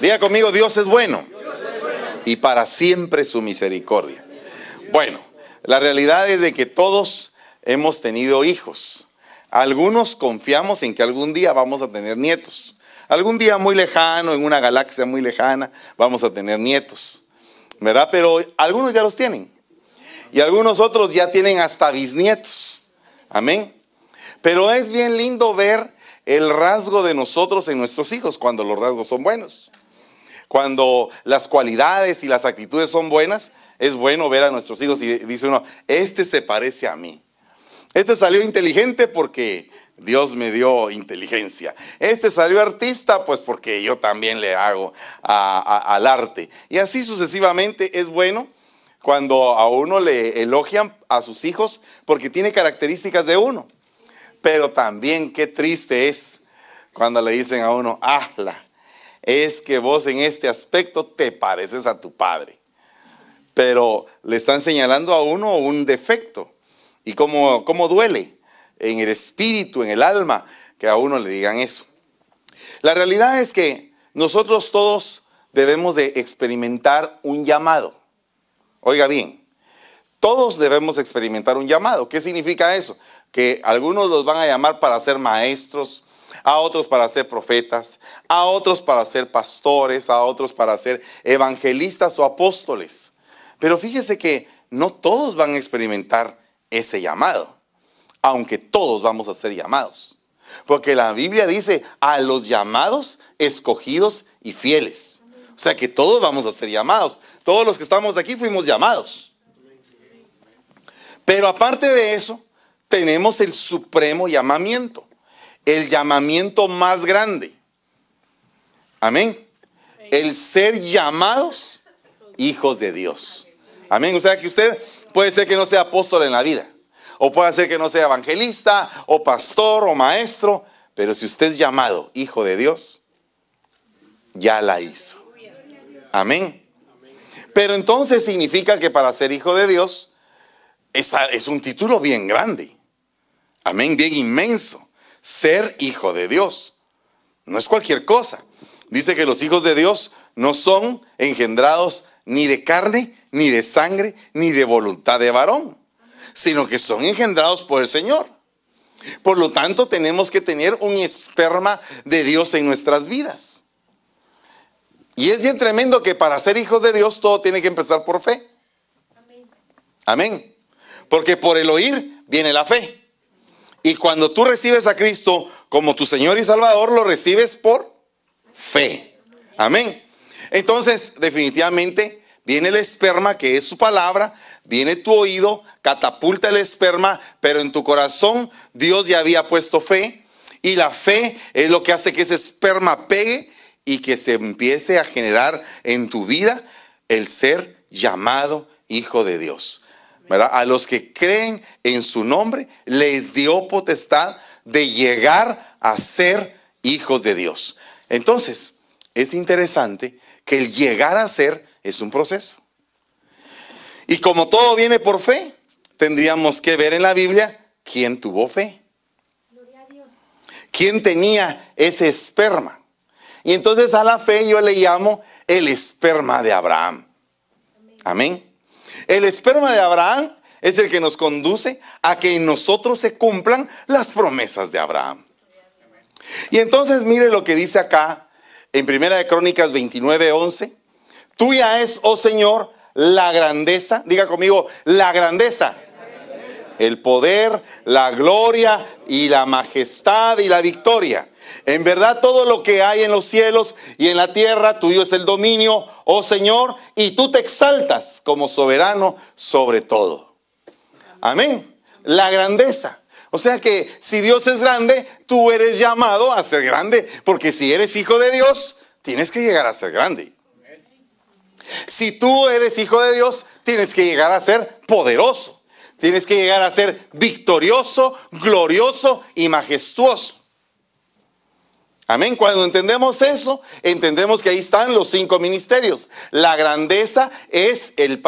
Diga conmigo, Dios es bueno. Y para siempre su misericordia. Bueno, la realidad es de que todos hemos tenido hijos. Algunos confiamos en que algún día vamos a tener nietos. Algún día muy lejano, en una galaxia muy lejana, vamos a tener nietos. ¿Verdad? Pero algunos ya los tienen. Y algunos otros ya tienen hasta bisnietos. Amén. Pero es bien lindo ver el rasgo de nosotros en nuestros hijos cuando los rasgos son buenos cuando las cualidades y las actitudes son buenas, es bueno ver a nuestros hijos y dice uno, este se parece a mí. Este salió inteligente porque Dios me dio inteligencia. Este salió artista pues porque yo también le hago al arte. Y así sucesivamente es bueno cuando a uno le elogian a sus hijos porque tiene características de uno. Pero también qué triste es cuando le dicen a uno, la es que vos en este aspecto te pareces a tu padre. Pero le están señalando a uno un defecto. ¿Y cómo, duele en el espíritu, en el alma, que a uno le digan eso? La realidad es que nosotros todos debemos de experimentar un llamado. Oiga bien, todos debemos experimentar un llamado. ¿Qué significa eso? Que algunos los van a llamar para ser maestros, a otros para ser profetas, a otros para ser pastores, a otros para ser evangelistas o apóstoles. Pero fíjese que no todos van a experimentar ese llamado, aunque todos vamos a ser llamados. Porque la Biblia dice a los llamados, escogidos y fieles. O sea que todos vamos a ser llamados. Todos los que estamos aquí fuimos llamados. Pero aparte de eso, tenemos el supremo llamamiento el llamamiento más grande. Amén. El ser llamados hijos de Dios. Amén. O sea que usted puede ser que no sea apóstol en la vida. O puede ser que no sea evangelista, o pastor, o maestro. Pero si usted es llamado hijo de Dios, ya la hizo. Amén. Pero entonces significa que para ser hijo de Dios es, es un título bien grande. Amén, bien inmenso ser hijo de Dios. No es cualquier cosa. Dice que los hijos de Dios no son engendrados ni de carne, ni de sangre, ni de voluntad de varón, sino que son engendrados por el Señor. Por lo tanto, tenemos que tener un esperma de Dios en nuestras vidas. Y es bien tremendo que para ser hijos de Dios todo tiene que empezar por fe. Amén. Porque por el oír viene la fe. Y cuando tú recibes a Cristo como tu Señor y Salvador, lo recibes por fe. Amén. Entonces, definitivamente, viene el esperma, que es su palabra, viene tu oído, catapulta el esperma, pero en tu corazón Dios ya había puesto fe. Y la fe es lo que hace que ese esperma pegue y que se empiece a generar en tu vida el ser llamado hijo de Dios. A los que creen en su nombre les dio potestad de llegar a ser hijos de Dios. Entonces, es interesante que el llegar a ser es un proceso. Y como todo viene por fe, tendríamos que ver en la Biblia quién tuvo fe. ¿Quién tenía ese esperma? Y entonces a la fe yo le llamo el esperma de Abraham. Amén. El esperma de Abraham es el que nos conduce a que en nosotros se cumplan las promesas de Abraham. Y entonces mire lo que dice acá en Primera de Crónicas 29, 11. Tuya es, oh Señor, la grandeza, diga conmigo, la grandeza, el poder, la gloria y la majestad y la victoria. En verdad todo lo que hay en los cielos y en la tierra, tuyo es el dominio, oh Señor, y tú te exaltas como soberano sobre todo. Amén. La grandeza. O sea que si Dios es grande, tú eres llamado a ser grande, porque si eres hijo de Dios, tienes que llegar a ser grande. Si tú eres hijo de Dios, tienes que llegar a ser poderoso. Tienes que llegar a ser victorioso, glorioso y majestuoso. Amén. Cuando entendemos eso, entendemos que ahí están los cinco ministerios. La grandeza es el,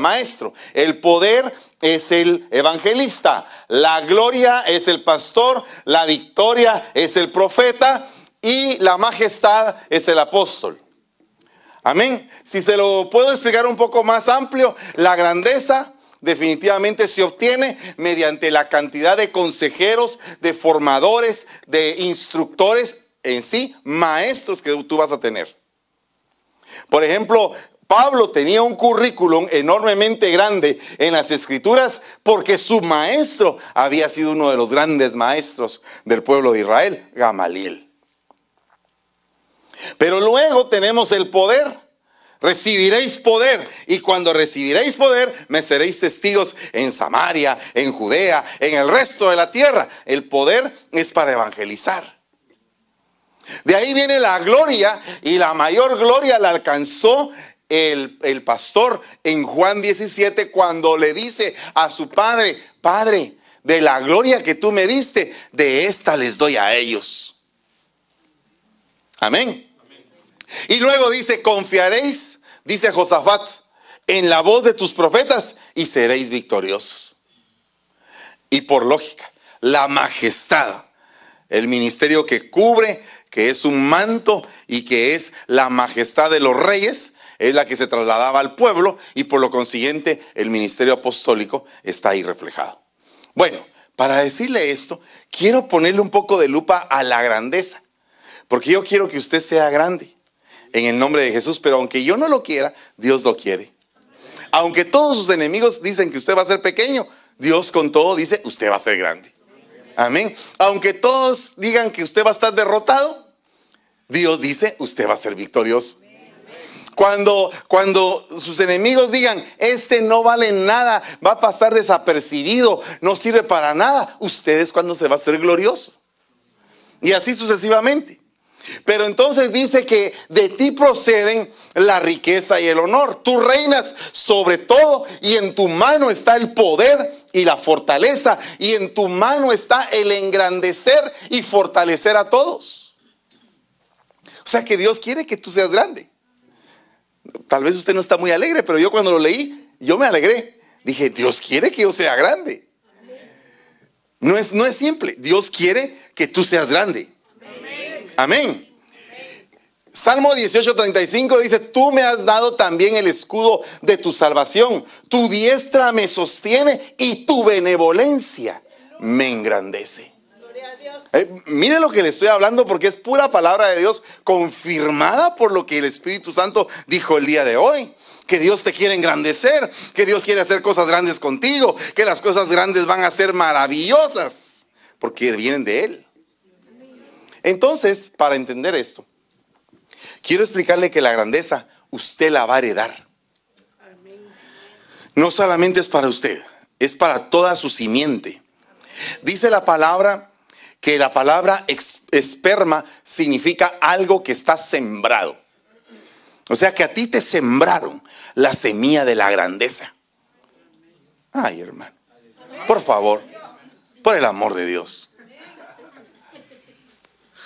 maestro, el poder es el evangelista, la gloria es el pastor, la victoria es el profeta y la majestad es el apóstol. Amén. Si se lo puedo explicar un poco más amplio, la grandeza definitivamente se obtiene mediante la cantidad de consejeros, de formadores, de instructores en sí maestros que tú vas a tener. Por ejemplo, Pablo tenía un currículum enormemente grande en las escrituras porque su maestro había sido uno de los grandes maestros del pueblo de Israel, Gamaliel. Pero luego tenemos el poder. Recibiréis poder y cuando recibiréis poder me seréis testigos en Samaria, en Judea, en el resto de la tierra. El poder es para evangelizar. De ahí viene la gloria y la mayor gloria la alcanzó el, pastor en Juan 17 cuando le dice a su padre, Padre, de la gloria que tú me diste, de esta les doy a ellos. Amén. Amén. Y luego dice, confiaréis, dice Josafat, en la voz de tus profetas y seréis victoriosos. Y por lógica, la majestad, el ministerio que cubre que es un manto y que es la majestad de los reyes, es la que se trasladaba al pueblo y por lo consiguiente el ministerio apostólico está ahí reflejado. Bueno, para decirle esto, quiero ponerle un poco de lupa a la grandeza, porque yo quiero que usted sea grande en el nombre de Jesús, pero aunque yo no lo quiera, Dios lo quiere. Aunque todos sus enemigos dicen que usted va a ser pequeño, Dios con todo dice, usted va a ser grande. Amén. Aunque todos digan que usted va a estar derrotado, Dios dice, usted va a ser victorioso. Cuando, cuando sus enemigos digan, este no vale nada, va a pasar desapercibido, no sirve para nada, usted es cuando se va a ser glorioso. Y así sucesivamente. Pero entonces dice que de ti proceden la riqueza y el honor. Tú reinas sobre todo y en tu mano está el poder y la fortaleza y en tu mano está el engrandecer y fortalecer a todos. O sea que Dios quiere que tú seas grande. Tal vez usted no está muy alegre, pero yo cuando lo leí, yo me alegré. Dije, Dios quiere que yo sea grande. No es, no es simple. Dios quiere que tú seas grande. Amén. Amén. Salmo 18:35 dice, tú me has dado también el escudo de tu salvación, tu diestra me sostiene y tu benevolencia me engrandece. Eh, mire lo que le estoy hablando porque es pura palabra de Dios confirmada por lo que el Espíritu Santo dijo el día de hoy que Dios te quiere engrandecer, que Dios quiere hacer cosas grandes contigo, que las cosas grandes van a ser maravillosas, porque vienen de Él. Entonces, para entender esto, quiero explicarle que la grandeza usted la va a heredar. No solamente es para usted, es para toda su simiente. Dice la palabra que la palabra esperma significa algo que está sembrado. O sea que a ti te sembraron la semilla de la grandeza. Ay, hermano. Por favor, por el amor de Dios.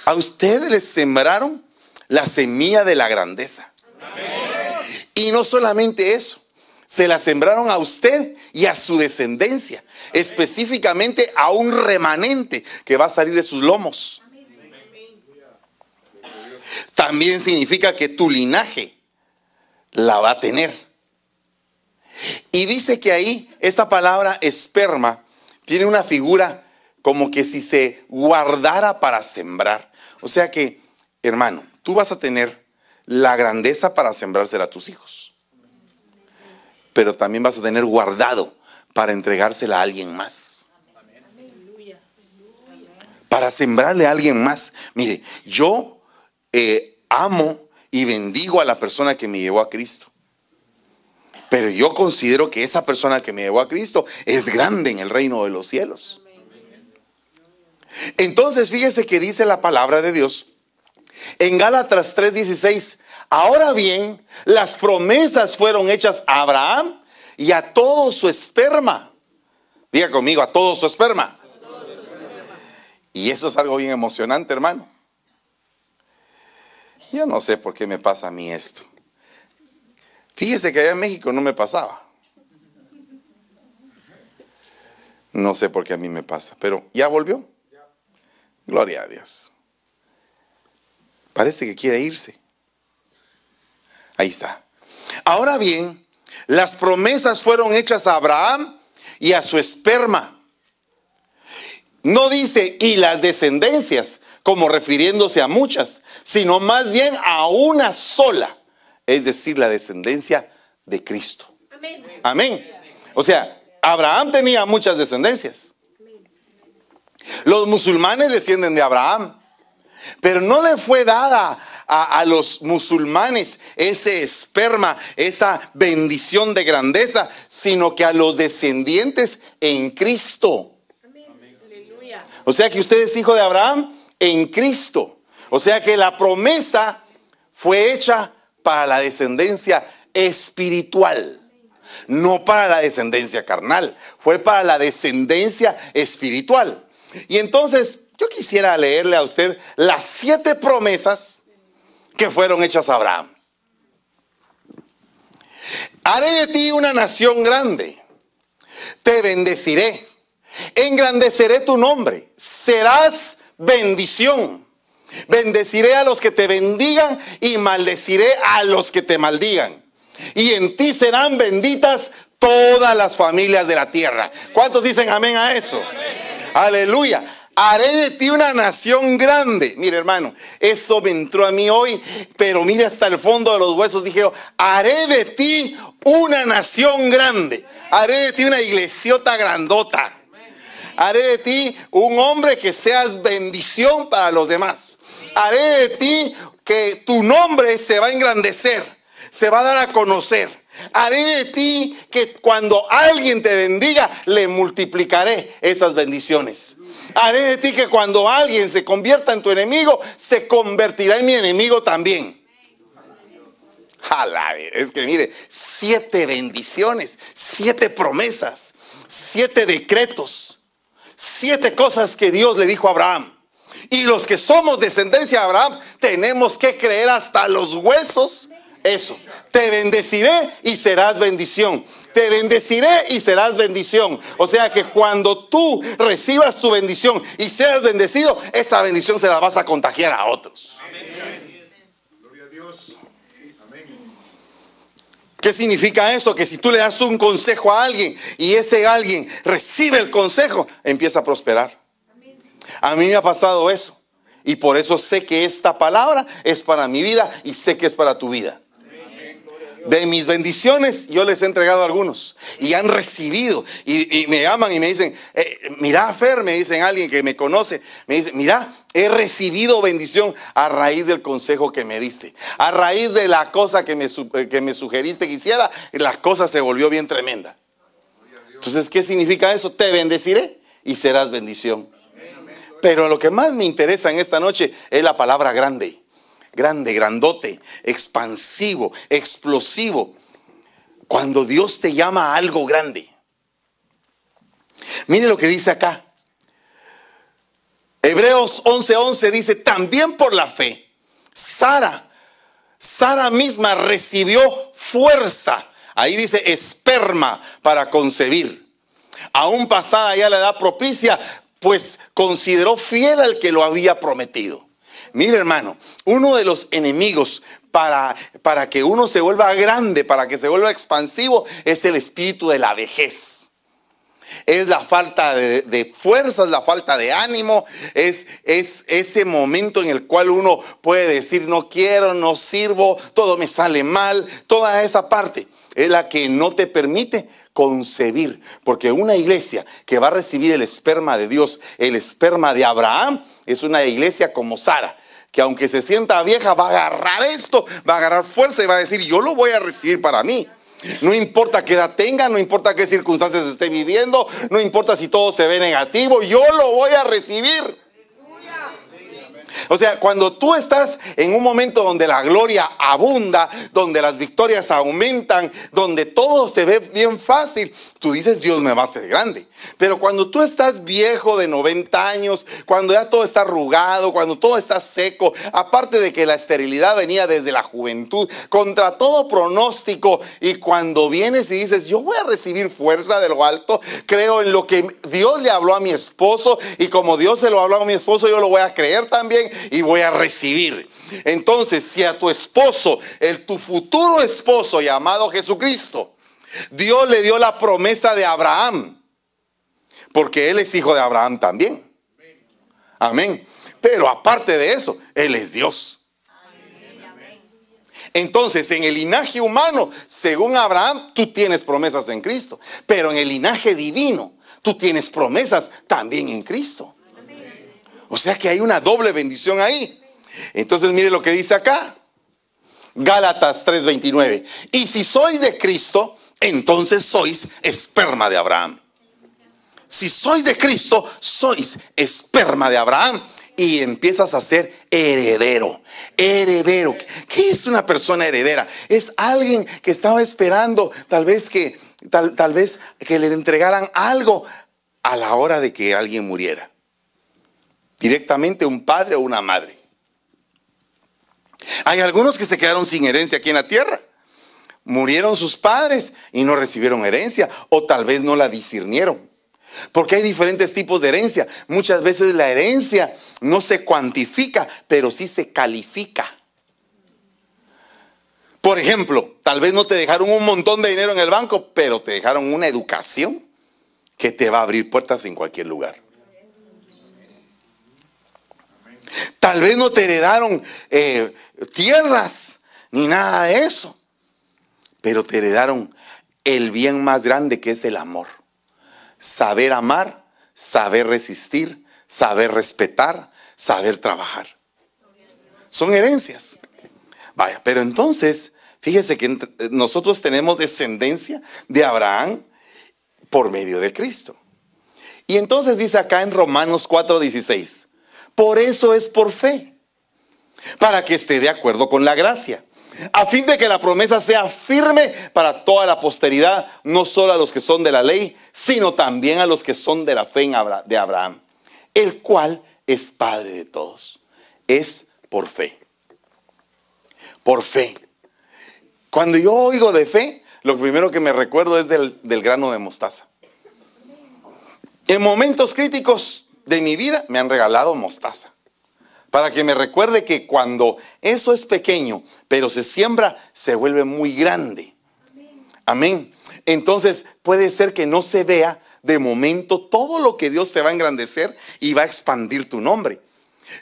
A ustedes les sembraron la semilla de la grandeza. Y no solamente eso, se la sembraron a usted y a su descendencia específicamente a un remanente que va a salir de sus lomos. También significa que tu linaje la va a tener. Y dice que ahí esa palabra esperma tiene una figura como que si se guardara para sembrar. O sea que, hermano, tú vas a tener la grandeza para sembrársela a tus hijos. Pero también vas a tener guardado para entregársela a alguien más. Para sembrarle a alguien más. Mire, yo eh, amo y bendigo a la persona que me llevó a Cristo. Pero yo considero que esa persona que me llevó a Cristo es grande en el reino de los cielos. Entonces, fíjese que dice la palabra de Dios en Gálatas 3:16. Ahora bien, las promesas fueron hechas a Abraham, y a todo su esperma. Diga conmigo, a todo su esperma. Y eso es algo bien emocionante, hermano. Yo no sé por qué me pasa a mí esto. Fíjese que allá en México no me pasaba. No sé por qué a mí me pasa, pero ya volvió. Gloria a Dios. Parece que quiere irse. Ahí está. Ahora bien, las promesas fueron hechas a Abraham y a su esperma. No dice y las descendencias, como refiriéndose a muchas, sino más bien a una sola, es decir, la descendencia de Cristo. Amén. O sea, Abraham tenía muchas descendencias. Los musulmanes descienden de Abraham, pero no le fue dada a, los musulmanes ese esperma, esa bendición de grandeza, sino que a los descendientes en Cristo. O sea que usted es hijo de Abraham en Cristo. O sea que la promesa fue hecha para la descendencia espiritual, no para la descendencia carnal, fue para la descendencia espiritual. Y entonces yo quisiera leerle a usted las siete promesas que fueron hechas a Abraham. Haré de ti una nación grande, te bendeciré, engrandeceré tu nombre, serás bendición. Bendeciré a los que te bendigan y maldeciré a los que te maldigan. Y en ti serán benditas todas las familias de la tierra. ¿Cuántos dicen amén a eso? Aleluya haré de ti una nación grande. Mire, hermano, eso me entró a mí hoy, pero mire hasta el fondo de los huesos, dije, haré de ti una nación grande. Haré de ti una iglesiota grandota. Haré de ti un hombre que seas bendición para los demás. Haré de ti que tu nombre se va a engrandecer, se va a dar a conocer. Haré de ti que cuando alguien te bendiga, le multiplicaré esas bendiciones. Haré de ti que cuando alguien se convierta en tu enemigo, se convertirá en mi enemigo también. Jala, es que mire, siete bendiciones, siete promesas, siete decretos, siete cosas que Dios le dijo a Abraham. Y los que somos descendencia de Abraham, tenemos que creer hasta los huesos eso. Te bendeciré y serás bendición te bendeciré y serás bendición. O sea que cuando tú recibas tu bendición y seas bendecido, esa bendición se la vas a contagiar a otros. ¿Qué significa eso? Que si tú le das un consejo a alguien y ese alguien recibe el consejo, empieza a prosperar. A mí me ha pasado eso. Y por eso sé que esta palabra es para mi vida y sé que es para tu vida. De mis bendiciones yo les he entregado algunos y han recibido y, me llaman y me dicen, eh, mira Fer, me dicen alguien que me conoce, me dice, mira, he recibido bendición a raíz del consejo que me diste, a raíz de la cosa que me, eh, que me sugeriste que hiciera, la cosa se volvió bien tremenda. Entonces, ¿qué significa eso? Te bendeciré y serás bendición. Pero lo que más me interesa en esta noche es la palabra grande grande, grandote, expansivo, explosivo. Cuando Dios te llama a algo grande. Mire lo que dice acá. Hebreos 11:11 11 dice, también por la fe, Sara, Sara misma recibió fuerza. Ahí dice esperma para concebir. Aún pasada ya la edad propicia, pues consideró fiel al que lo había prometido. Mire hermano, uno de los enemigos para, para que uno se vuelva grande, para que se vuelva expansivo, es el espíritu de la vejez es la falta de, de, fuerzas, la falta de ánimo, es, es, ese momento en el cual uno puede decir no quiero, no sirvo, todo me sale mal, toda esa parte es la que no te permite concebir, porque una iglesia que va a recibir el esperma de Dios, el esperma de Abraham, es una iglesia como Sara, que aunque se sienta vieja, va a agarrar esto, va a agarrar fuerza y va a decir, yo lo voy a recibir para mí. No importa qué edad tenga, no importa qué circunstancias esté viviendo, no importa si todo se ve negativo, yo lo voy a recibir. O sea, cuando tú estás en un momento donde la gloria abunda, donde las victorias aumentan, donde todo se ve bien fácil, tú dices, Dios me va a grande. Pero cuando tú estás viejo de 90 años, cuando ya todo está arrugado, cuando todo está seco, aparte de que la esterilidad venía desde la juventud, contra todo pronóstico, y cuando vienes y dices, yo voy a recibir fuerza de lo alto, creo en lo que Dios le habló a mi esposo, y como Dios se lo habló a mi esposo, yo lo voy a creer también y voy a recibir. Entonces, si a tu esposo, el tu futuro esposo llamado Jesucristo, Dios le dio la promesa de Abraham, porque él es hijo de Abraham también. Amén. Pero aparte de eso, él es Dios. Entonces, en el linaje humano, según Abraham, tú tienes promesas en Cristo, pero en el linaje divino, tú tienes promesas también en Cristo. O sea que hay una doble bendición ahí. Entonces mire lo que dice acá. Gálatas 3:29. Y si sois de Cristo, entonces sois esperma de Abraham. Si sois de Cristo, sois esperma de Abraham y empiezas a ser heredero. Heredero. ¿Qué es una persona heredera? Es alguien que estaba esperando tal vez que tal, tal vez que le entregaran algo a la hora de que alguien muriera directamente un padre o una madre. Hay algunos que se quedaron sin herencia aquí en la tierra. Murieron sus padres y no recibieron herencia o tal vez no la discernieron. Porque hay diferentes tipos de herencia. Muchas veces la herencia no se cuantifica, pero sí se califica. Por ejemplo, tal vez no te dejaron un montón de dinero en el banco, pero te dejaron una educación que te va a abrir puertas en cualquier lugar. Tal vez no te heredaron eh, tierras ni nada de eso, pero te heredaron el bien más grande que es el amor. Saber amar, saber resistir, saber respetar, saber trabajar. Son herencias. Vaya, pero entonces, fíjese que nosotros tenemos descendencia de Abraham por medio de Cristo. Y entonces dice acá en Romanos 4:16, por eso es por fe, para que esté de acuerdo con la gracia, a fin de que la promesa sea firme para toda la posteridad, no solo a los que son de la ley, sino también a los que son de la fe de Abraham, el cual es Padre de todos. Es por fe. Por fe. Cuando yo oigo de fe, lo primero que me recuerdo es del, grano de mostaza. En momentos críticos de mi vida me han regalado mostaza. Para que me recuerde que cuando eso es pequeño, pero se siembra, se vuelve muy grande. Amén. Entonces puede ser que no se vea de momento todo lo que Dios te va a engrandecer y va a expandir tu nombre.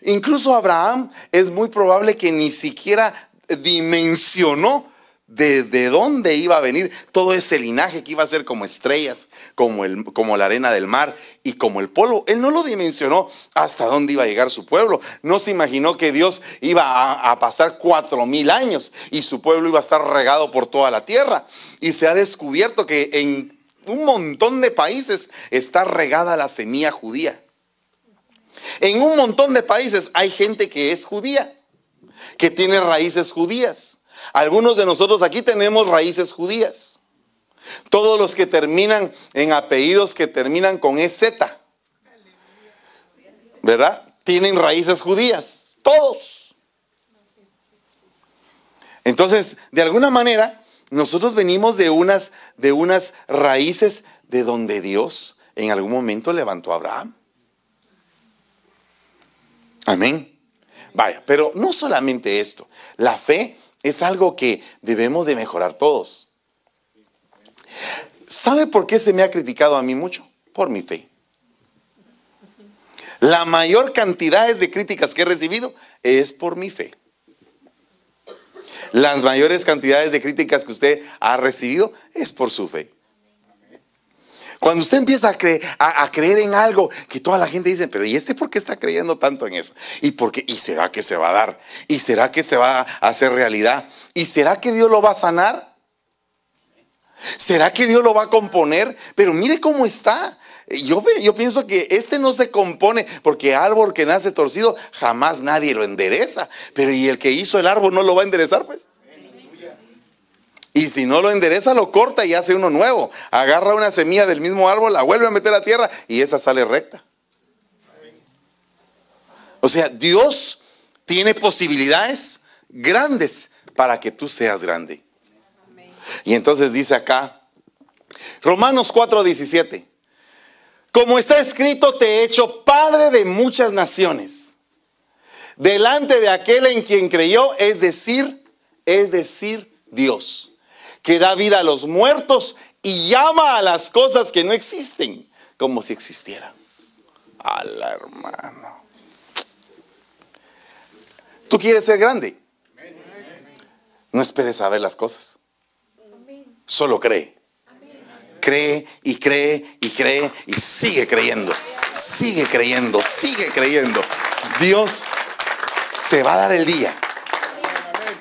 Incluso Abraham es muy probable que ni siquiera dimensionó de, dónde iba a venir todo ese linaje que iba a ser como estrellas, como, como la arena del mar y como el polvo. Él no lo dimensionó hasta dónde iba a llegar su pueblo. No se imaginó que Dios iba a, a pasar cuatro mil años y su pueblo iba a estar regado por toda la tierra. Y se ha descubierto que en un montón de países está regada la semilla judía. En un montón de países hay gente que es judía, que tiene raíces judías algunos de nosotros aquí tenemos raíces judías. Todos los que terminan en apellidos que terminan con EZ. ¿Verdad? Tienen raíces judías. Todos. Entonces, de alguna manera, nosotros venimos de unas, de unas raíces de donde Dios en algún momento levantó a Abraham. Amén. Vaya, pero no solamente esto. La fe es algo que debemos de mejorar todos. ¿Sabe por qué se me ha criticado a mí mucho? Por mi fe. La mayor cantidad de críticas que he recibido es por mi fe. Las mayores cantidades de críticas que usted ha recibido es por su fe. Cuando usted empieza a creer, en algo que toda la gente dice, pero ¿y este por qué está creyendo tanto en eso? ¿Y por qué? ¿Y será que se va a dar? ¿Y será que se va a hacer realidad? ¿Y será que Dios lo va a sanar? ¿Será que Dios lo va a componer? Pero mire cómo está. Yo, yo pienso que este no se compone porque árbol que nace torcido jamás nadie lo endereza. Pero ¿y el que hizo el árbol no lo va a enderezar? Pues y si no lo endereza, lo corta y hace uno nuevo. Agarra una semilla del mismo árbol, la vuelve a meter a tierra y esa sale recta. O sea, Dios tiene posibilidades grandes para que tú seas grande. Y entonces dice acá, Romanos 4:17, como está escrito, te he hecho padre de muchas naciones, delante de aquel en quien creyó, es decir, es decir, Dios que da vida a los muertos y llama a las cosas que no existen como si existieran. Al hermano. Tú quieres ser grande. No esperes saber las cosas. Solo cree. Cree y cree y cree y sigue creyendo. Sigue creyendo, sigue creyendo. Dios se va a dar el día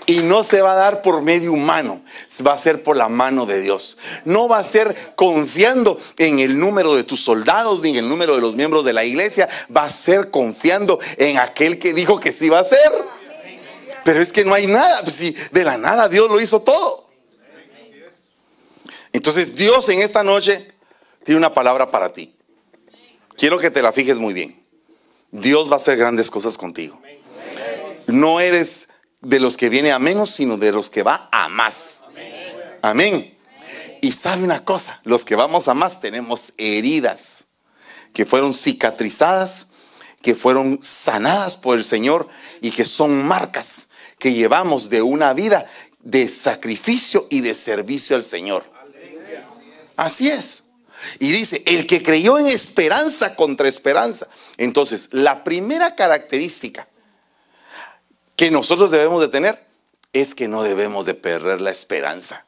y no se va a dar por medio humano, va a ser por la mano de Dios. No va a ser confiando en el número de tus soldados ni en el número de los miembros de la iglesia, va a ser confiando en aquel que dijo que sí va a ser. Pero es que no hay nada, si pues de la nada Dios lo hizo todo. Entonces Dios en esta noche tiene una palabra para ti. Quiero que te la fijes muy bien. Dios va a hacer grandes cosas contigo. No eres de los que viene a menos, sino de los que va a más. Amén. Y sabe una cosa, los que vamos a más tenemos heridas que fueron cicatrizadas, que fueron sanadas por el Señor y que son marcas que llevamos de una vida de sacrificio y de servicio al Señor. Así es. Y dice, el que creyó en esperanza contra esperanza. Entonces, la primera característica que nosotros debemos de tener es que no debemos de perder la esperanza.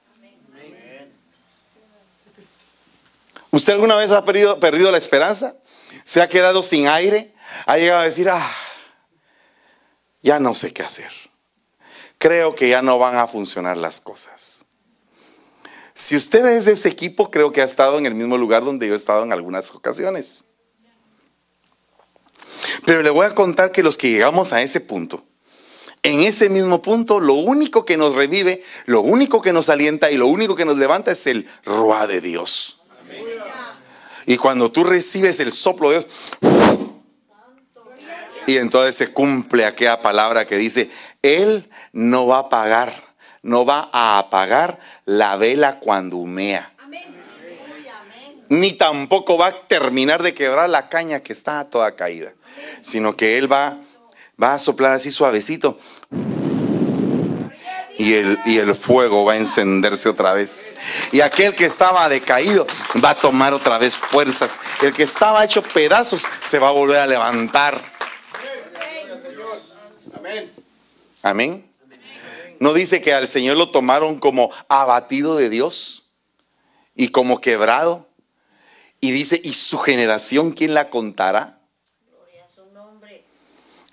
¿Usted alguna vez ha perdido, perdido la esperanza? ¿Se ha quedado sin aire? ¿Ha llegado a decir, ah, ya no sé qué hacer? Creo que ya no van a funcionar las cosas. Si usted es de ese equipo, creo que ha estado en el mismo lugar donde yo he estado en algunas ocasiones. Pero le voy a contar que los que llegamos a ese punto, en ese mismo punto, lo único que nos revive, lo único que nos alienta y lo único que nos levanta es el Ruá de Dios. Y cuando tú recibes el soplo de Dios, y entonces se cumple aquella palabra que dice, Él no va a apagar, no va a apagar la vela cuando humea. Ni tampoco va a terminar de quebrar la caña que está toda caída, sino que Él va Va a soplar así suavecito. Y el, y el, fuego va a encenderse otra vez. Y aquel que estaba decaído va a tomar otra vez fuerzas. El que estaba hecho pedazos se va a volver a levantar. Amén. ¿No dice que al Señor lo tomaron como abatido de Dios y como quebrado? Y dice, ¿y su generación quién la contará?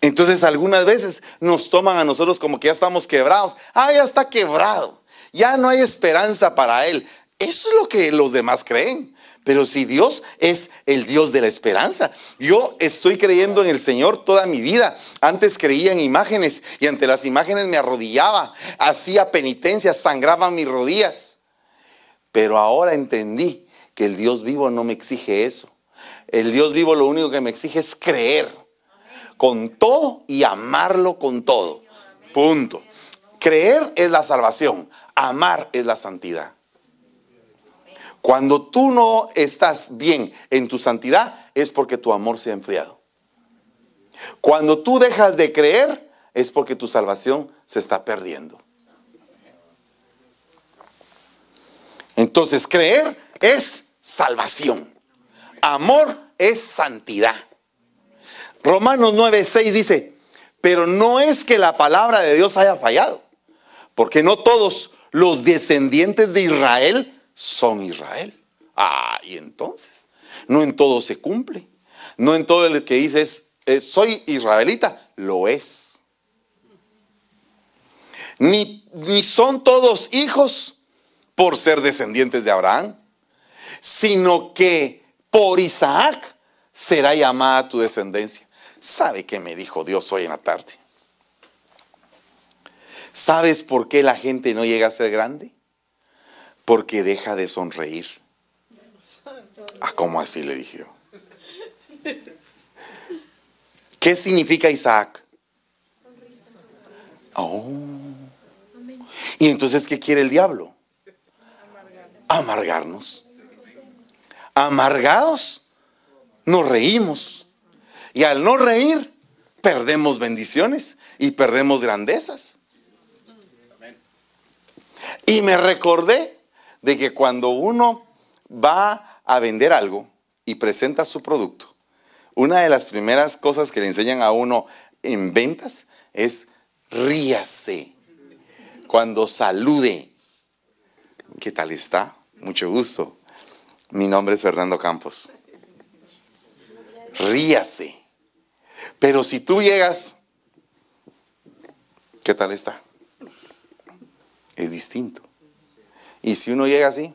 Entonces algunas veces nos toman a nosotros como que ya estamos quebrados. Ah, ya está quebrado. Ya no hay esperanza para él. Eso es lo que los demás creen. Pero si Dios es el Dios de la esperanza, yo estoy creyendo en el Señor toda mi vida. Antes creía en imágenes y ante las imágenes me arrodillaba, hacía penitencia, sangraba mis rodillas. Pero ahora entendí que el Dios vivo no me exige eso. El Dios vivo lo único que me exige es creer con todo y amarlo con todo. Punto. Creer es la salvación, amar es la santidad. Cuando tú no estás bien en tu santidad es porque tu amor se ha enfriado. Cuando tú dejas de creer es porque tu salvación se está perdiendo. Entonces, creer es salvación. Amor es santidad. Romanos 9:6 dice, pero no es que la palabra de Dios haya fallado, porque no todos los descendientes de Israel son Israel. Ah, y entonces, no en todo se cumple, no en todo el que dice eh, soy israelita, lo es. Ni, ni son todos hijos por ser descendientes de Abraham, sino que por Isaac será llamada tu descendencia. ¿Sabe qué me dijo Dios hoy en la tarde? ¿Sabes por qué la gente no llega a ser grande? Porque deja de sonreír. Ah, ¿cómo así le dije yo? ¿Qué significa Isaac? Oh. ¿Y entonces qué quiere el diablo? Amargarnos. Amargados, nos reímos. Y al no reír, perdemos bendiciones y perdemos grandezas. Y me recordé de que cuando uno va a vender algo y presenta su producto, una de las primeras cosas que le enseñan a uno en ventas es ríase cuando salude. ¿Qué tal está? Mucho gusto. Mi nombre es Fernando Campos. Ríase. Pero si tú llegas, ¿qué tal está? Es distinto. Y si uno llega así,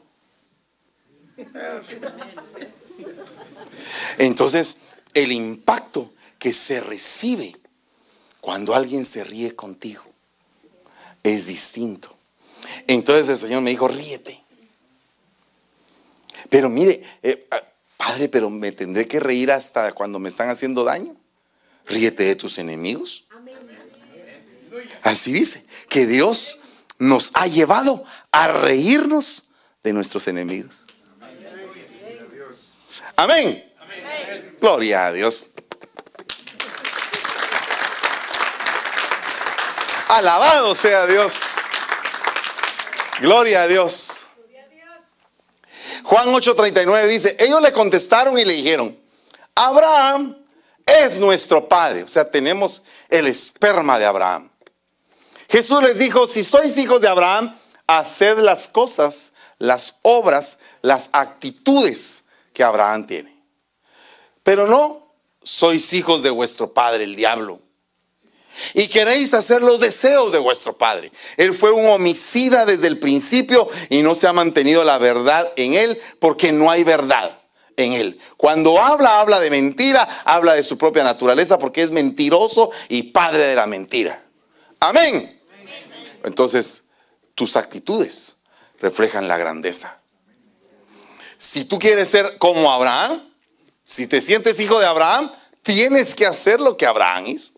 entonces el impacto que se recibe cuando alguien se ríe contigo es distinto. Entonces el Señor me dijo, ríete. Pero mire, eh, padre, pero me tendré que reír hasta cuando me están haciendo daño ríete de tus enemigos. Así dice, que Dios nos ha llevado a reírnos de nuestros enemigos. Amén. Gloria a Dios. Alabado sea Dios. Gloria a Dios. Juan 8:39 dice, ellos le contestaron y le dijeron, Abraham es nuestro Padre. O sea, tenemos el esperma de Abraham. Jesús les dijo, si sois hijos de Abraham, haced las cosas, las obras, las actitudes que Abraham tiene. Pero no sois hijos de vuestro Padre, el diablo. Y queréis hacer los deseos de vuestro Padre. Él fue un homicida desde el principio y no se ha mantenido la verdad en él porque no hay verdad en él. Cuando habla, habla de mentira, habla de su propia naturaleza porque es mentiroso y padre de la mentira. Amén. Entonces, tus actitudes reflejan la grandeza. Si tú quieres ser como Abraham, si te sientes hijo de Abraham, tienes que hacer lo que Abraham hizo.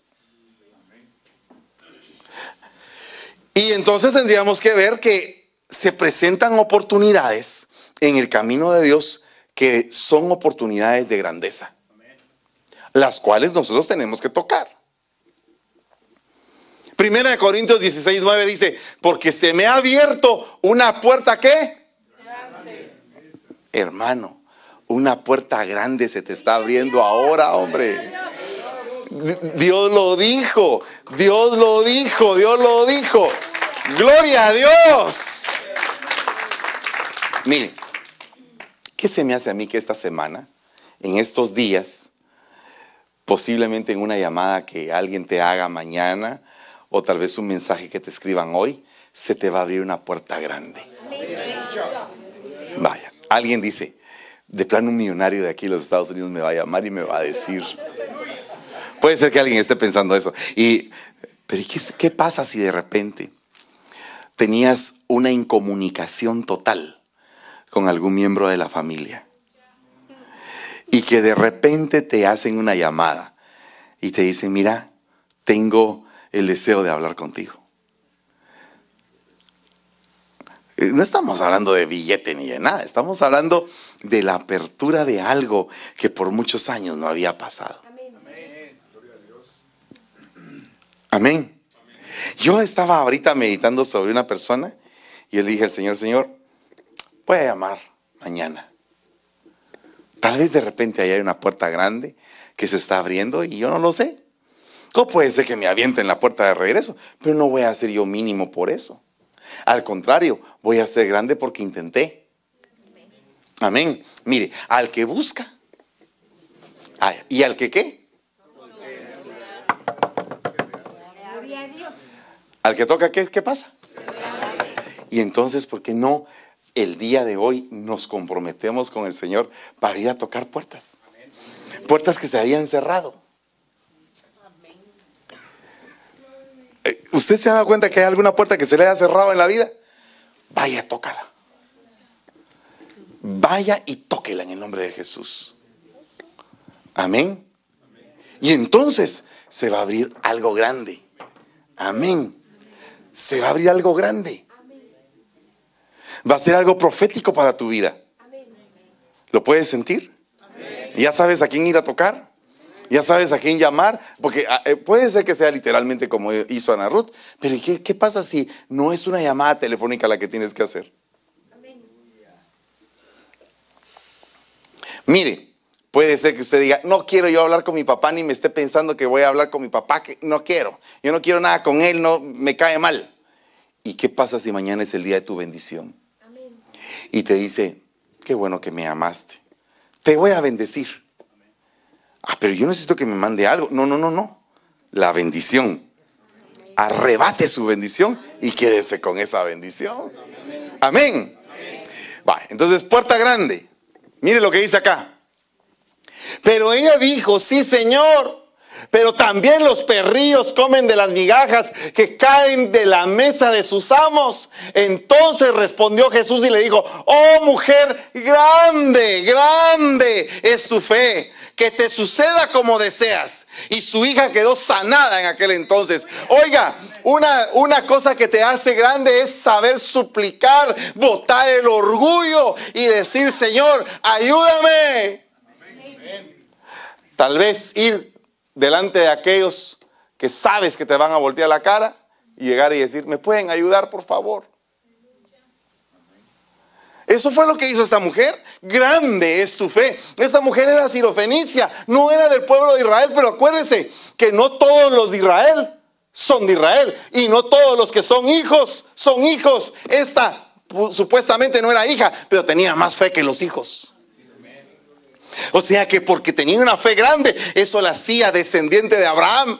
Y entonces tendríamos que ver que se presentan oportunidades en el camino de Dios que son oportunidades de grandeza, las cuales nosotros tenemos que tocar. Primera de Corintios 16, 9 dice, porque se me ha abierto una puerta que, hermano, una puerta grande se te está abriendo ahora, hombre. Dios lo dijo, Dios lo dijo, Dios lo dijo. Gloria a Dios. Mire, ¿Qué se me hace a mí que esta semana, en estos días, posiblemente en una llamada que alguien te haga mañana o tal vez un mensaje que te escriban hoy, se te va a abrir una puerta grande? Vaya, alguien dice, de plano un millonario de aquí de los Estados Unidos me va a llamar y me va a decir. Puede ser que alguien esté pensando eso. Y, pero qué pasa si de repente tenías una incomunicación total? con algún miembro de la familia. Y que de repente te hacen una llamada y te dicen, mira, tengo el deseo de hablar contigo. Eh, no estamos hablando de billete ni de nada, estamos hablando de la apertura de algo que por muchos años no había pasado. Amén. Amén. Yo estaba ahorita meditando sobre una persona y le dije al Señor, Señor, voy a llamar mañana. Tal vez de repente ahí hay una puerta grande que se está abriendo y yo no lo sé. ¿Cómo puede ser que me avienten la puerta de regreso, pero no voy a ser yo mínimo por eso. Al contrario, voy a ser grande porque intenté. Amén. Mire, al que busca y al que qué. Al que toca, qué pasa? Y entonces, ¿por qué no el día de hoy nos comprometemos con el Señor para ir a tocar puertas. Puertas que se habían cerrado. Eh, ¿Usted se ha dado cuenta que hay alguna puerta que se le haya cerrado en la vida? Vaya, tócala. Vaya y tóquela en el nombre de Jesús. Amén. Y entonces se va a abrir algo grande. Amén. Se va a abrir algo grande va a ser algo profético para tu vida. ¿Lo puedes sentir? ¿Ya sabes a quién ir a tocar? ¿Ya sabes a quién llamar? Porque ah, eh, puede ser que sea literalmente como hizo Ana Ruth, pero ¿qué, pasa si no es una llamada telefónica la que tienes que hacer? Mire, puede ser que usted diga, no quiero yo hablar con mi papá, ni me esté pensando que voy a hablar con mi papá, que no quiero, yo no quiero nada con él, no me cae mal. ¿Y qué pasa si mañana es el día de tu bendición? y te dice, qué bueno que me amaste, te voy a bendecir. Ah, pero yo necesito que me mande algo. No, no, no, no. La bendición. Arrebate su bendición y quédese con esa bendición. Amén. Va, entonces puerta grande. Mire lo que dice acá. Pero ella dijo, sí, Señor pero también los perrillos comen de las migajas que caen de la mesa de sus amos. Entonces respondió Jesús y le dijo, oh mujer, grande, grande es tu fe que te suceda como deseas. Y su hija quedó sanada en aquel entonces. Oiga, una, una cosa que te hace grande es saber suplicar, botar el orgullo y decir, Señor, ayúdame. Tal vez ir delante de aquellos que sabes que te van a voltear la cara y llegar y decir, ¿me pueden ayudar, por favor? Eso fue lo que hizo esta mujer. Grande es tu fe. Esta mujer era sirofenicia, no era del pueblo de Israel, pero acuérdese que no todos los de Israel son de Israel y no todos los que son hijos son hijos. Esta supuestamente no era hija, pero tenía más fe que los hijos. O sea que porque tenía una fe grande, eso la hacía descendiente de Abraham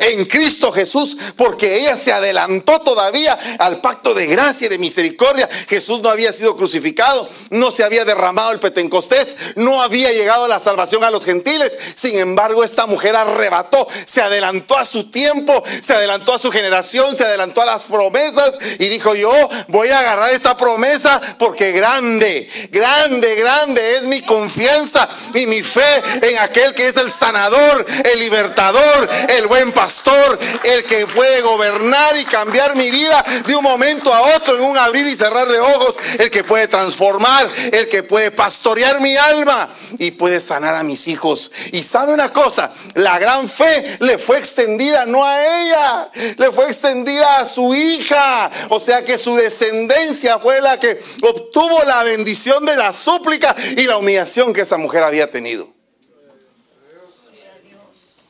en Cristo Jesús, porque ella se adelantó todavía al pacto de gracia y de misericordia. Jesús no había sido crucificado, no se había derramado el Pentecostés, no había llegado la salvación a los gentiles. Sin embargo, esta mujer arrebató, se adelantó a su tiempo, se adelantó a su generación, se adelantó a las promesas y dijo, yo voy a agarrar esta promesa porque grande, grande, grande es mi confianza y mi fe en aquel que es el sanador, el libertador, el buen pastor pastor el que puede gobernar y cambiar mi vida de un momento a otro, en un abrir y cerrar de ojos, el que puede transformar, el que puede pastorear mi alma y puede sanar a mis hijos. Y sabe una cosa, la gran fe le fue extendida no a ella, le fue extendida a su hija, o sea que su descendencia fue la que obtuvo la bendición de la súplica y la humillación que esa mujer había tenido.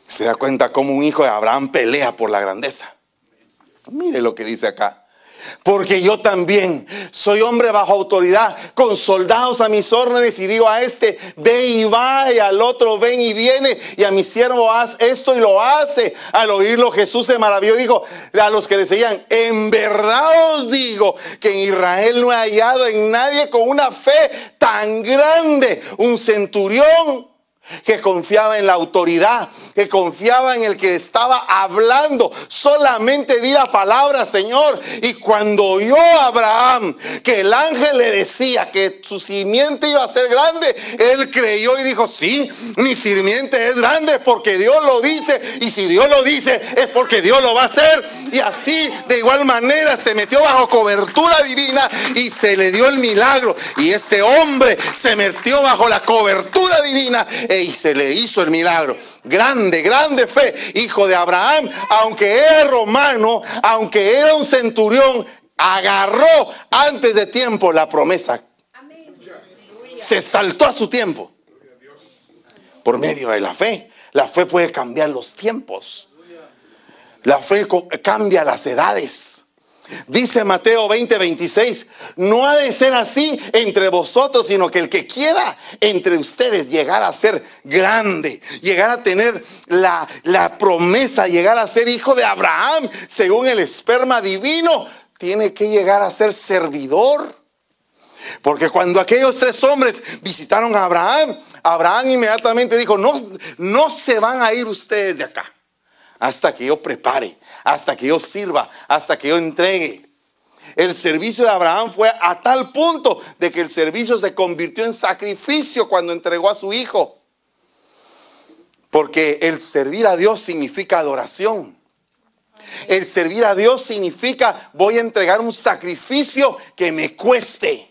Se da cuenta como un hijo de Abraham pelea por la grandeza. Mire lo que dice acá. Porque yo también soy hombre bajo autoridad, con soldados a mis órdenes, y digo a este, ve y va, y al otro ven y viene, y a mi siervo haz esto y lo hace. Al oírlo Jesús se maravilló, y dijo a los que le seguían, en verdad os digo que en Israel no he hallado en nadie con una fe tan grande, un centurión que confiaba en la autoridad, que confiaba en el que estaba hablando. Solamente di la palabra, Señor. Y cuando oyó a Abraham que el ángel le decía que su simiente iba a ser grande, él creyó y dijo, sí, mi simiente es grande porque Dios lo dice. Y si Dios lo dice, es porque Dios lo va a hacer. Y así, de igual manera, se metió bajo cobertura divina y se le dio el milagro. Y ese hombre se metió bajo la cobertura divina y se le hizo el milagro. Grande, grande fe, hijo de Abraham, aunque era romano, aunque era un centurión, agarró antes de tiempo la promesa. Se saltó a su tiempo. Por medio de la fe. La fe puede cambiar los tiempos. La fe cambia las edades. Dice Mateo 20, 26, no ha de ser así entre vosotros, sino que el que quiera entre ustedes llegar a ser grande, llegar a tener la, promesa, llegar a ser hijo de Abraham, según el esperma divino, tiene que llegar a ser servidor. Porque cuando aquellos tres hombres visitaron a Abraham, Abraham inmediatamente dijo, no, no se van a ir ustedes de acá hasta que yo prepare hasta que yo sirva, hasta que yo entregue. El servicio de Abraham fue a tal punto de que el servicio se convirtió en sacrificio cuando entregó a su hijo. Porque el servir a Dios significa adoración. El servir a Dios significa voy a entregar un sacrificio que me cueste.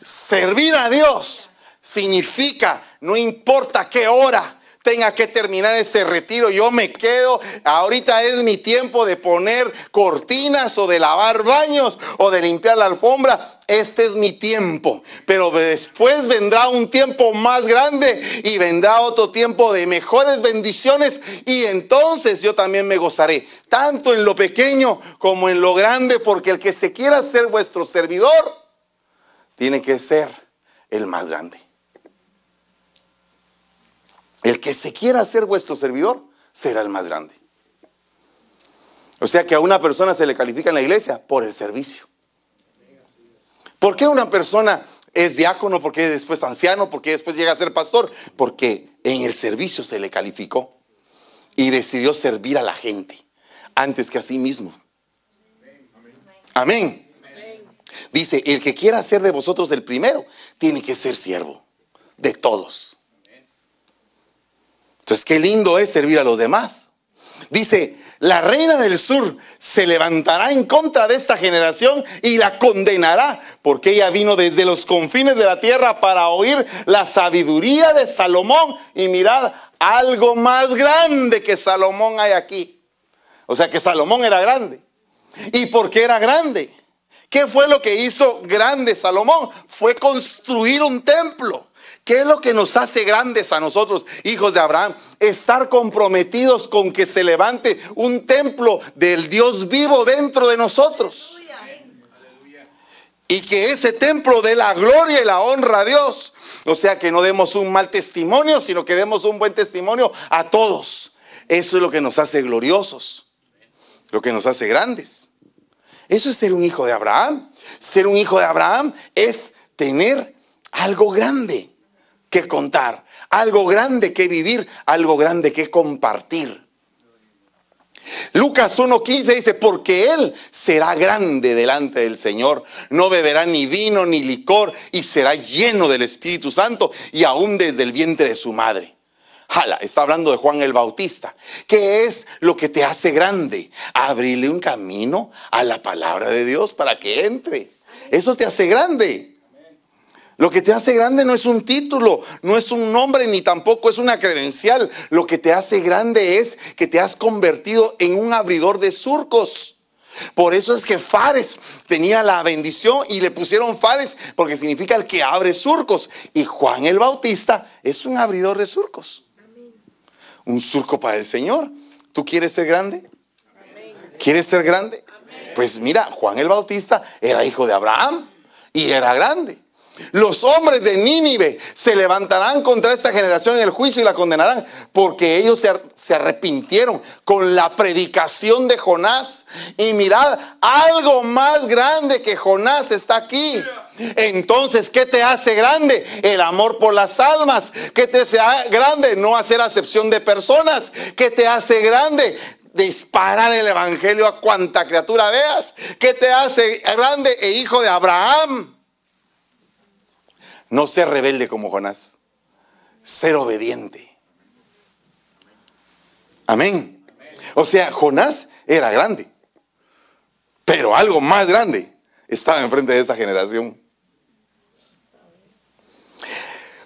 Servir a Dios significa, no importa qué hora, tenga que terminar este retiro, yo me quedo. Ahorita es mi tiempo de poner cortinas o de lavar baños o de limpiar la alfombra. Este es mi tiempo. Pero después vendrá un tiempo más grande y vendrá otro tiempo de mejores bendiciones y entonces yo también me gozaré, tanto en lo pequeño como en lo grande, porque el que se quiera ser vuestro servidor, tiene que ser el más grande el que se quiera hacer vuestro servidor será el más grande. O sea que a una persona se le califica en la iglesia por el servicio. ¿Por qué una persona es diácono? porque después anciano? porque después llega a ser pastor? Porque en el servicio se le calificó y decidió servir a la gente antes que a sí mismo. Amén. Dice, el que quiera ser de vosotros el primero, tiene que ser siervo de todos. Entonces, qué lindo es servir a los demás. Dice, la reina del sur se levantará en contra de esta generación y la condenará, porque ella vino desde los confines de la tierra para oír la sabiduría de Salomón. Y mirar algo más grande que Salomón hay aquí. O sea que Salomón era grande. ¿Y por qué era grande? ¿Qué fue lo que hizo grande Salomón? Fue construir un templo. ¿Qué es lo que nos hace grandes a nosotros, hijos de Abraham? Estar comprometidos con que se levante un templo del Dios vivo dentro de nosotros. Y que ese templo dé la gloria y la honra a Dios. O sea, que no demos un mal testimonio, sino que demos un buen testimonio a todos. Eso es lo que nos hace gloriosos, lo que nos hace grandes. Eso es ser un hijo de Abraham. Ser un hijo de Abraham es tener algo grande que contar, algo grande que vivir, algo grande que compartir. Lucas 1.15 dice, porque Él será grande delante del Señor, no beberá ni vino ni licor y será lleno del Espíritu Santo y aún desde el vientre de su madre. Jala, está hablando de Juan el Bautista. ¿Qué es lo que te hace grande? Abrirle un camino a la palabra de Dios para que entre. Eso te hace grande. Lo que te hace grande no es un título, no es un nombre, ni tampoco es una credencial. Lo que te hace grande es que te has convertido en un abridor de surcos. Por eso es que Fares tenía la bendición y le pusieron Fares porque significa el que abre surcos. Y Juan el Bautista es un abridor de surcos. Un surco para el Señor. ¿Tú quieres ser grande? ¿Quieres ser grande? Pues mira, Juan el Bautista era hijo de Abraham y era grande. Los hombres de Nínive se levantarán contra esta generación en el juicio y la condenarán, porque ellos se, arrepintieron con la predicación de Jonás. Y mirad, algo más grande que Jonás está aquí. Entonces, ¿qué te hace grande? El amor por las almas. ¿Qué te hace grande? No hacer acepción de personas. ¿Qué te hace grande? disparar el evangelio a cuanta criatura veas. ¿Qué te hace grande e hijo de Abraham? No ser rebelde como Jonás, ser obediente. Amén. O sea, Jonás era grande, pero algo más grande estaba enfrente de esa generación.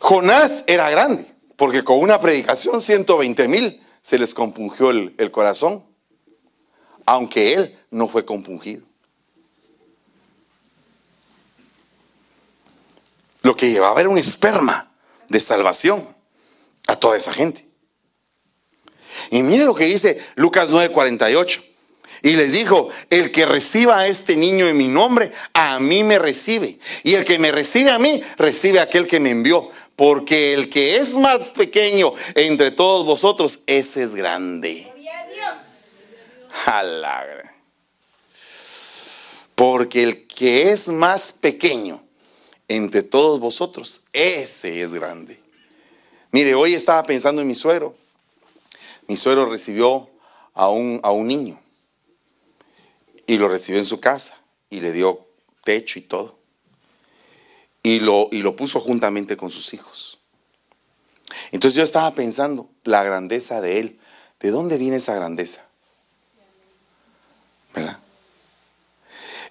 Jonás era grande, porque con una predicación 120 mil se les compungió el, el corazón, aunque él no fue compungido. Lo que llevaba era un esperma de salvación a toda esa gente. Y mire lo que dice Lucas 9:48. Y les dijo, el que reciba a este niño en mi nombre, a mí me recibe. Y el que me recibe a mí, recibe a aquel que me envió. Porque el que es más pequeño entre todos vosotros, ese es grande. Alagra. Porque el que es más pequeño entre todos vosotros. Ese es grande. Mire, hoy estaba pensando en mi suero. Mi suero recibió a un, a un niño y lo recibió en su casa y le dio techo y todo. Y lo, y lo puso juntamente con sus hijos. Entonces yo estaba pensando la grandeza de él. ¿De dónde viene esa grandeza? ¿Verdad?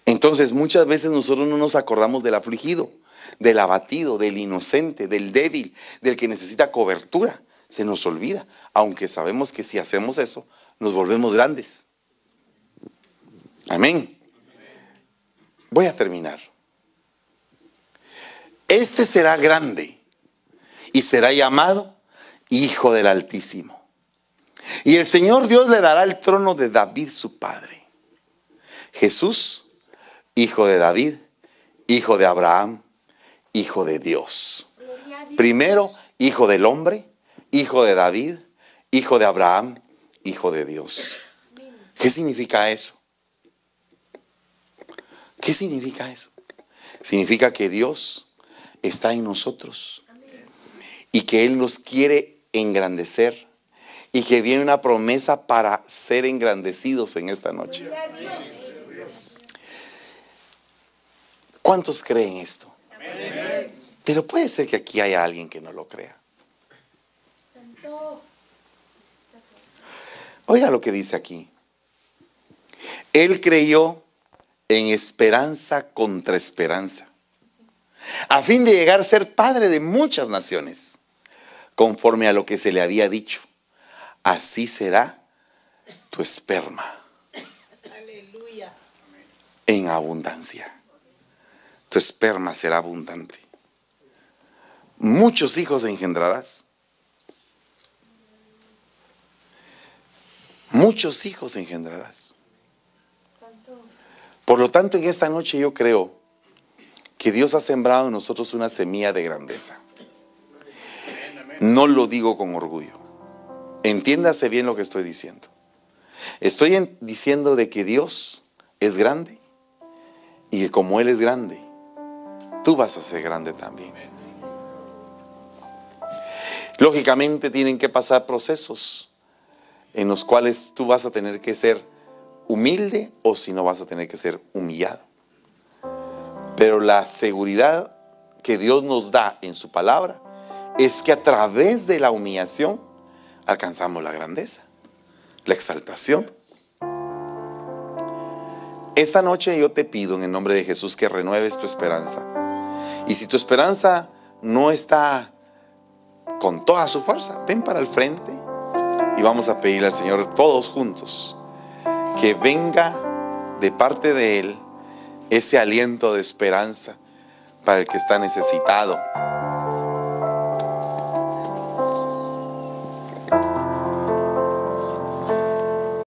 Entonces muchas veces nosotros no nos acordamos del afligido del abatido, del inocente, del débil, del que necesita cobertura. Se nos olvida, aunque sabemos que si hacemos eso, nos volvemos grandes. Amén. Voy a terminar. Este será grande y será llamado Hijo del Altísimo. Y el Señor Dios le dará el trono de David su padre. Jesús, hijo de David, hijo de Abraham, hijo de Dios. Primero, hijo del hombre, hijo de David, hijo de Abraham, hijo de Dios. ¿Qué significa eso? ¿Qué significa eso? Significa que Dios está en nosotros y que Él nos quiere engrandecer y que viene una promesa para ser engrandecidos en esta noche. ¿Cuántos creen esto? Pero puede ser que aquí haya alguien que no lo crea. Oiga lo que dice aquí. Él creyó en esperanza contra esperanza, a fin de llegar a ser padre de muchas naciones, conforme a lo que se le había dicho. Así será tu esperma. Aleluya. En abundancia esperma será abundante. Muchos hijos engendrarás. Muchos hijos engendrarás. Por lo tanto, en esta noche yo creo que Dios ha sembrado en nosotros una semilla de grandeza. No lo digo con orgullo. Entiéndase bien lo que estoy diciendo. Estoy diciendo de que Dios es grande y que como Él es grande, tú vas a ser grande también. Lógicamente tienen que pasar procesos en los cuales tú vas a tener que ser humilde o si no vas a tener que ser humillado. Pero la seguridad que Dios nos da en su palabra es que a través de la humillación alcanzamos la grandeza, la exaltación. Esta noche yo te pido en el nombre de Jesús que renueves tu esperanza y si tu esperanza no está con toda su fuerza, ven para el frente y vamos a pedirle al Señor todos juntos que venga de parte de Él ese aliento de esperanza para el que está necesitado.